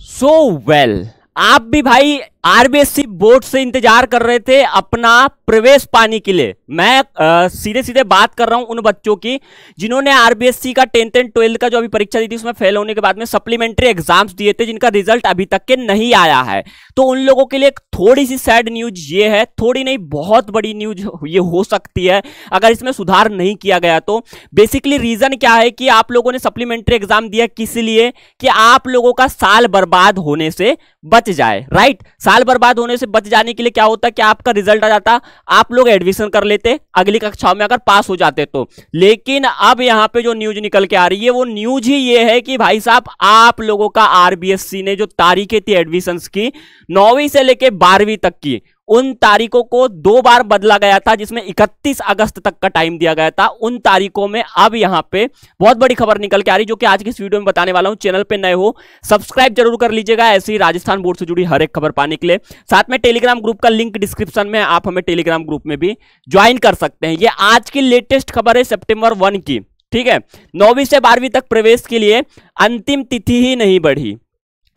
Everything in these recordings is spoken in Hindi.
सो so वेल well. आप भी भाई आरबीएससी बोर्ड से इंतजार कर रहे थे अपना प्रवेश पाने के लिए मैं सीधे सीधे बात कर रहा हूं उन बच्चों की जिन्होंने आरबीएससी का टेंथ एंड ट्वेल्थ का जो अभी परीक्षा दी थी उसमें फेल होने के बाद में सप्लीमेंट्री एग्जाम्स दिए थे जिनका रिजल्ट अभी तक के नहीं आया है तो उन लोगों के लिए थोड़ी सी सैड न्यूज ये है थोड़ी नहीं बहुत बड़ी न्यूज ये हो सकती है अगर इसमें सुधार नहीं किया गया तो बेसिकली रीजन क्या है कि आप लोगों ने सप्लीमेंट्री एग्जाम दिया किस लिए कि आप लोगों का साल बर्बाद होने से बच जाए राइट साल बर्बाद होने से बच जाने के लिए क्या होता है कि आपका रिजल्ट आ जाता आप लोग एडमिशन कर लेते अगली कक्षाओं में अगर पास हो जाते तो लेकिन अब यहाँ पे जो न्यूज निकल के आ रही है वो न्यूज ही ये है कि भाई साहब आप लोगों का आरबीएससी ने जो तारीखें थी एडमिशन की नौवीं से लेकर बारहवीं तक की उन तारीखों को दो बार बदला गया था जिसमें 31 अगस्त तक का टाइम दिया गया था उन तारीखों में अब यहां पे बहुत बड़ी खबर निकल के आ रही जो कि आज की इस वीडियो में बताने वाला हूं चैनल पे नए हो सब्सक्राइब जरूर कर लीजिएगा ऐसी ही राजस्थान बोर्ड से जुड़ी हर एक खबर पाने के लिए साथ में टेलीग्राम ग्रुप का लिंक डिस्क्रिप्शन में आप हमें टेलीग्राम ग्रुप में भी ज्वाइन कर सकते हैं ये आज की लेटेस्ट खबर है सेप्टेम्बर वन की ठीक है नौवीं से बारहवीं तक प्रवेश के लिए अंतिम तिथि ही नहीं बढ़ी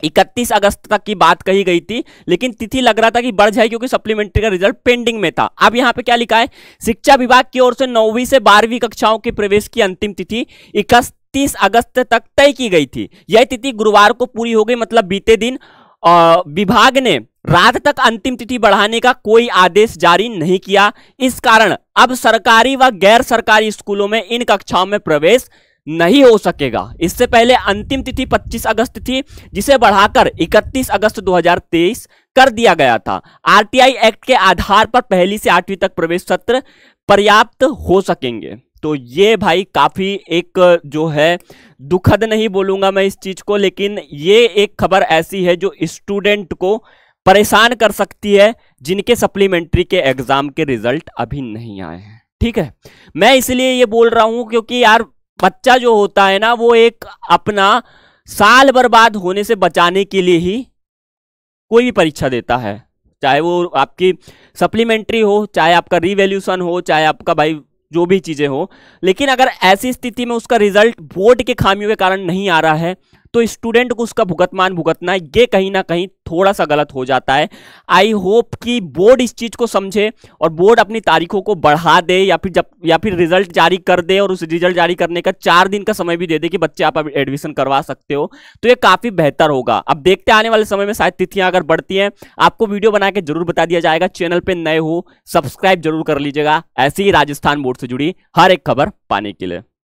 31 अगस्त तक की बात कही गई थी लेकिन तिथि लग रहा था कि बढ़ जाए क्योंकि सप्लीमेंट्री का रिजल्ट पेंडिंग में था अब यहाँ पे क्या लिखा है शिक्षा विभाग की ओर से नौवीं से बारहवीं कक्षाओं के प्रवेश की अंतिम तिथि इकतीस अगस्त तक तय की गई थी यह तिथि गुरुवार को पूरी हो गई मतलब बीते दिन विभाग ने रात तक अंतिम तिथि बढ़ाने का कोई आदेश जारी नहीं किया इस कारण अब सरकारी व गैर सरकारी स्कूलों में इन कक्षाओं में प्रवेश नहीं हो सकेगा इससे पहले अंतिम तिथि 25 अगस्त थी जिसे बढ़ाकर 31 अगस्त 2023 कर दिया गया था आरटीआई एक्ट के आधार पर पहली से आठवीं तक प्रवेश सत्र पर्याप्त हो सकेंगे तो ये भाई काफ़ी एक जो है दुखद नहीं बोलूँगा मैं इस चीज़ को लेकिन ये एक खबर ऐसी है जो स्टूडेंट को परेशान कर सकती है जिनके सप्लीमेंट्री के एग्ज़ाम के रिजल्ट अभी नहीं आए हैं ठीक है मैं इसलिए ये बोल रहा हूँ क्योंकि यार बच्चा जो होता है ना वो एक अपना साल बर्बाद होने से बचाने के लिए ही कोई भी परीक्षा देता है चाहे वो आपकी सप्लीमेंट्री हो चाहे आपका रिवेल्यूशन हो चाहे आपका भाई जो भी चीज़ें हो लेकिन अगर ऐसी स्थिति में उसका रिजल्ट बोर्ड के खामियों के कारण नहीं आ रहा है तो स्टूडेंट को उसका भुगतमान भुगतना है ये कहीं ना कहीं थोड़ा सा गलत हो जाता है आई होप कि बोर्ड इस चीज़ को समझे और बोर्ड अपनी तारीखों को बढ़ा दे या फिर जब या फिर रिजल्ट जारी कर दे और उस रिजल्ट जारी करने का चार दिन का समय भी दे दे कि बच्चे आप एडमिशन करवा सकते हो तो ये काफ़ी बेहतर होगा अब देखते आने वाले समय में शायद तिथियाँ अगर बढ़ती हैं आपको वीडियो बना के जरूर बता दिया जाएगा चैनल पर नए हो सब्सक्राइब जरूर कर लीजिएगा ऐसे ही राजस्थान बोर्ड से जुड़ी हर एक खबर पाने के लिए